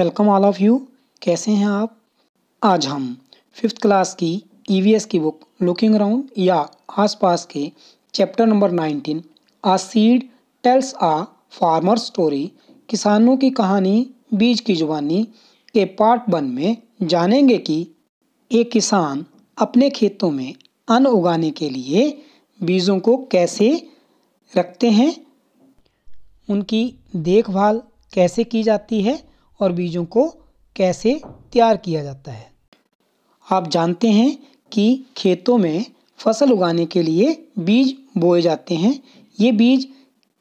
Welcome all of you कैसे हैं आप आज हम फिफ्थ क्लास की ईवीएस e की बुक लुकिंग राउंड या आसपास के chapter number nineteen a seed tales a farmer story किसानों की कहानी बीज की जुबानी के पार्ट वन में जानेंगे कि एक किसान अपने खेतों में अन्न उगाने के लिए बीजों को कैसे रखते हैं उनकी देखभाल कैसे की जाती है और बीजों को कैसे तैयार किया जाता है आप जानते हैं कि खेतों में फसल उगाने के लिए बीज बोए जाते हैं ये बीज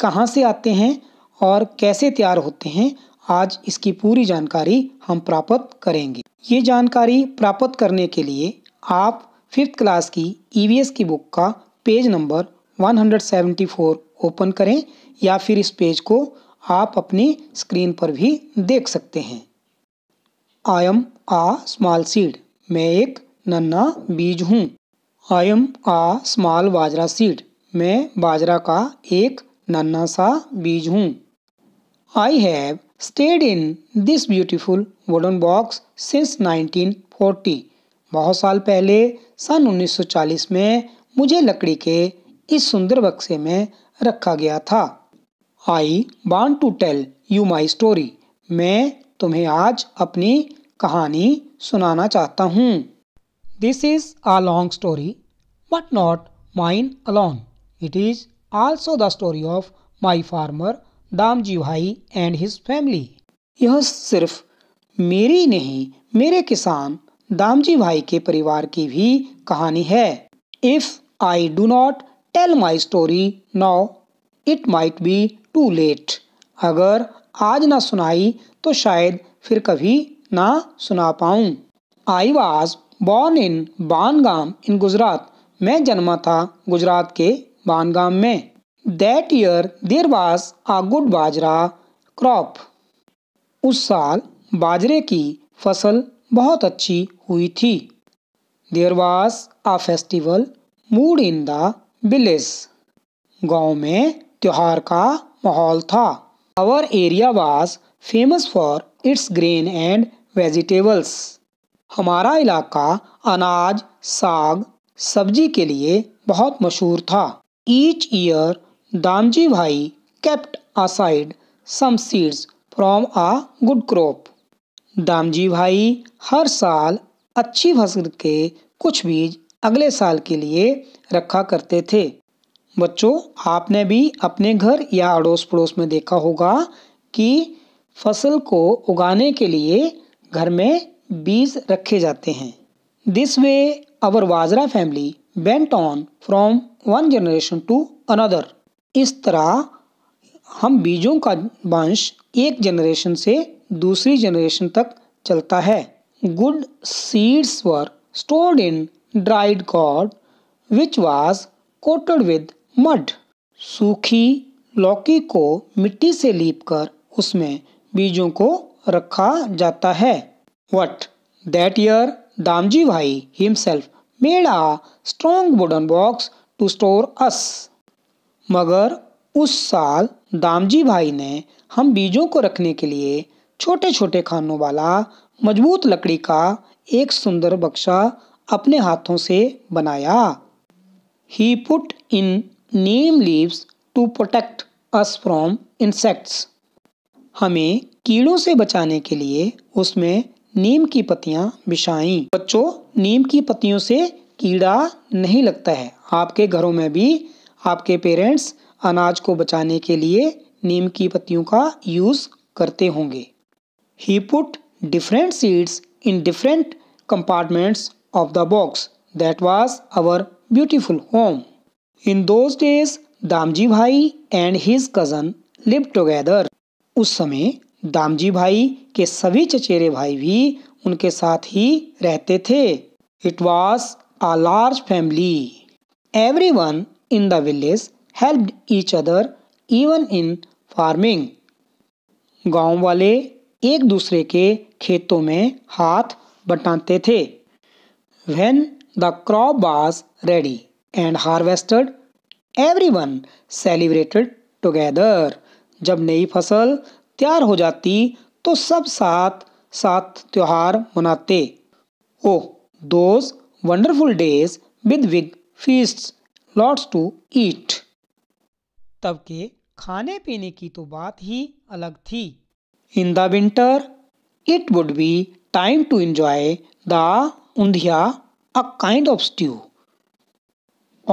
कहाँ से आते हैं और कैसे तैयार होते हैं आज इसकी पूरी जानकारी हम प्राप्त करेंगे ये जानकारी प्राप्त करने के लिए आप फिफ्थ क्लास की ईवीएस e की बुक का पेज नंबर 174 ओपन करें या फिर इस पेज को आप अपनी स्क्रीन पर भी देख सकते हैं I am a small seed मैं एक नन्ना बीज हूँ I am a small bajra seed मैं बाजरा का एक नन्ना सा बीज हूँ I have stayed in this beautiful wooden box since 1940 बहुत साल पहले सन 1940 में मुझे लकड़ी के इस सुंदर बक्से में रखा गया था I want to tell you my story मैं तुम्हें आज अपनी कहानी सुनाना चाहता हूँ this is a long story but not mine alone it is also the story of my farmer Damji भाई एंड हिज फैमिली यह सिर्फ मेरी नहीं मेरे किसान दामजी भाई के परिवार की भी कहानी है if I do not tell my story now it might be too late अगर आज ना सुनाई तो शायद फिर कभी ना सुना पाऊं I was born in Bangam in Gujarat मैं जन्मा था गुजरात के बानगाम में that year there was a good bajra crop उस साल बाजरे की फसल बहुत अच्छी हुई थी there was a festival mood in the village गांव में त्यौहार का माहौल था our area was famous for its grain and vegetables हमारा इलाका अनाज साग सब्जी के लिए बहुत मशहूर था each year Damji bhai kept aside some seeds from a good crop Damji bhai हर साल अच्छी फसल के कुछ बीज अगले साल के लिए रखा करते थे बच्चों आपने भी अपने घर या अड़ोस पड़ोस में देखा होगा कि फसल को उगाने के लिए घर में बीज रखे जाते हैं this way our bajra family went on from one generation to another इस तरह हम बीजों का वंश एक जनरेशन से दूसरी जनरेशन तक चलता है good seeds were stored in dried gourd which was coated with mud सूखी लौकी को मिट्टी से लीपकर उसमें बीजों को रखा जाता है what that year Damji bhai himself made a strong wooden box to store us मगर उस साल दामजी भाई ने हम बीजों को रखने के लिए छोटे छोटे खानों वाला मजबूत लकड़ी का एक सुंदर बक्सा अपने हाथों से बनाया ही put in neem leaves to protect us from insects हमें कीड़ों से बचाने के लिए उसमें नीम की पत्तियां बिछाई बच्चों नीम की पत्तियों से कीड़ा नहीं लगता है आपके घरों में भी आपके पेरेंट्स अनाज को बचाने के लिए नीम की पत्तियों का यूज़ करते होंगे ही put different seeds in different compartments of the box that was our beautiful home in those days Damji भाई and his cousin live together उस समय दामजी भाई के सभी चचेरे भाई भी उनके साथ ही रहते थे it was a large family every one in the village help each other even in farming गांव वाले एक दूसरे के खेतों में हाथ बटाते थे when the crop was ready and harvested everyone celebrated together जब नई फसल तैयार हो जाती तो सब साथ साथ त्यौहार मनाते oh those wonderful days with big feast lots to eat तब के खाने पीने की तो बात ही अलग थी in the winter it would be time to enjoy the undhiya a kind of stew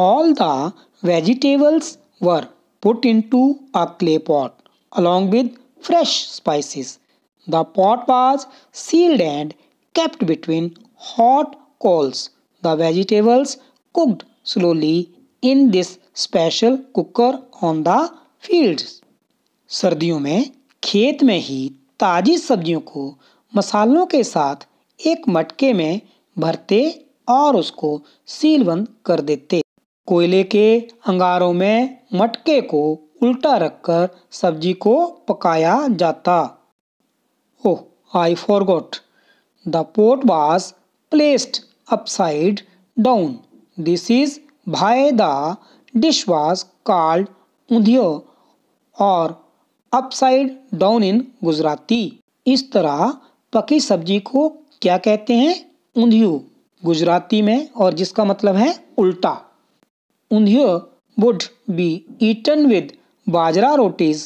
All the vegetables were put into a clay pot along with fresh spices. The pot was sealed and kept between hot coals. The vegetables cooked slowly in this special cooker on the fields. sardiyon mein khet mein hi taazi sabziyon ko masalon ke sath ek matke mein bharte aur usko seal band kar dete कोयले के अंगारों में मटके को उल्टा रखकर सब्जी को पकाया जाता oh I forgot the pot was placed upside down this is why the dish was called undhiyo और अपसाइड डाउन इन गुजराती इस तरह पकी सब्जी को क्या कहते हैं ऊंधियू गुजराती में और जिसका मतलब है उल्टा उन्हीं would be eaten with bajra rotis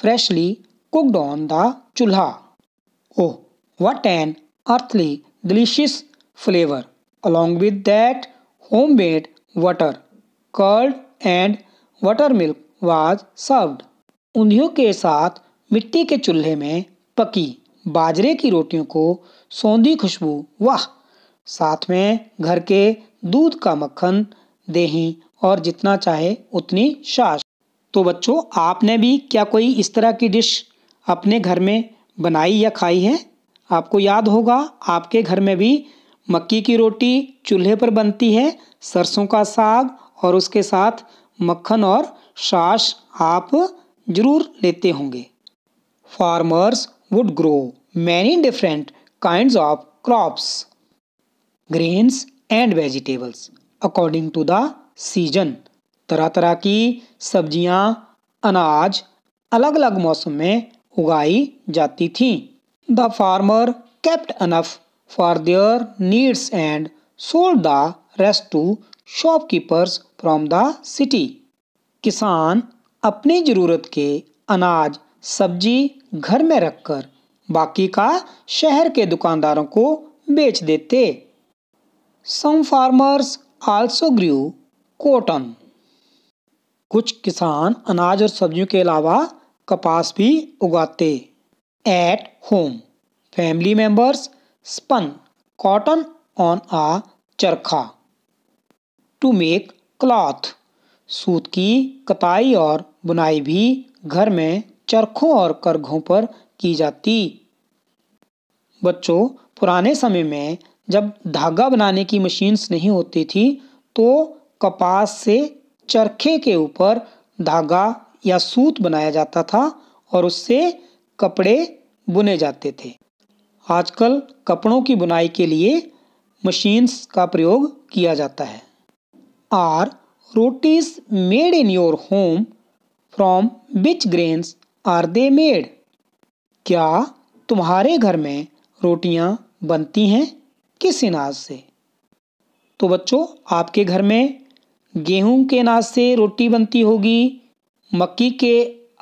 freshly cooked on the chulha oh what an earthly delicious flavour along with that home made butter curd and butter milk was served उन्हीं के साथ मिट्टी के चूल्हे में पकी बाजरे की रोटियों को सौंधी खुशबू वाह साथ में घर के दूध का मक्खन दही और जितना चाहे उतनी छाछ तो बच्चों आपने भी क्या कोई इस तरह की डिश अपने घर में बनाई या खाई है आपको याद होगा आपके घर में भी मक्की की रोटी चूल्हे पर बनती है सरसों का साग और उसके साथ मक्खन और शाश आप जरूर लेते होंगे farmers would grow many different kind of crops grains and vegetables according to the season तरह तरह की सब्जियां अनाज अलग अलग मौसम में उगाई जाती थी the farmer kept enough for their needs and sold the rest to shopkeepers from the city किसान अपनी ज़रूरत के अनाज सब्जी घर में रखकर बाकी का शहर के दुकानदारों को बेच देते some farmers also grew cotton कुछ किसान अनाज और सब्जियों के अलावा कपास भी उगाते at home family members spun cotton on a charkha to make cloth सूत की कताई और बुनाई भी घर में चरखों और करघों पर की जाती बच्चों पुराने समय में जब धागा बनाने की मशीन्स नहीं होती थी तो कपास से चरखे के ऊपर धागा या सूत बनाया जाता था और उससे कपड़े बुने जाते थे आजकल कपड़ों की बुनाई के लिए मशीन्स का प्रयोग किया जाता है are rotis made in your home from which grains are they made क्या तुम्हारे घर में रोटियां बनती हैं किस अनाज से तो बच्चों आपके घर में गेहूं के अनाज से रोटी बनती होगी मक्की के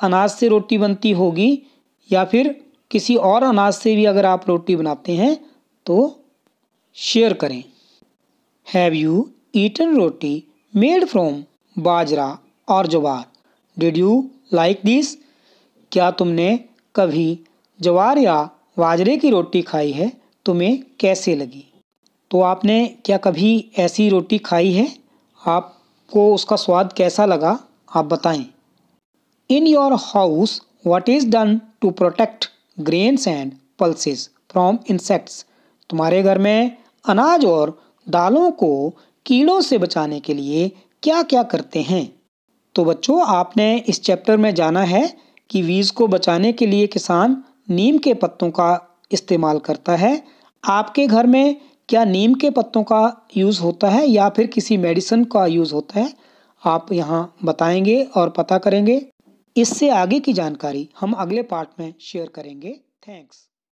अनाज से रोटी बनती होगी या फिर किसी और अनाज से भी अगर आप रोटी बनाते हैं तो शेयर करें have you eaten roti made from bajra और jowar did you like this क्या तुमने कभी जवार या बाजरे की रोटी खाई है तुम्हें कैसे लगी तो आपने क्या कभी ऐसी रोटी खाई है आप को उसका स्वाद कैसा लगा आप बताएं in your house what is done to protect grains and pulses from insects तुम्हारे घर में अनाज और दालों को कीड़ों से बचाने के लिए क्या क्या करते हैं तो बच्चों आपने इस चैप्टर में जाना है कि बीज को बचाने के लिए किसान नीम के पत्तों का इस्तेमाल करता है आपके घर में क्या नीम के पत्तों का यूज़ होता है या फिर किसी मेडिसिन का यूज़ होता है आप यहाँ बताएंगे और पता करेंगे इससे आगे की जानकारी हम अगले पार्ट में शेयर करेंगे थैंक्स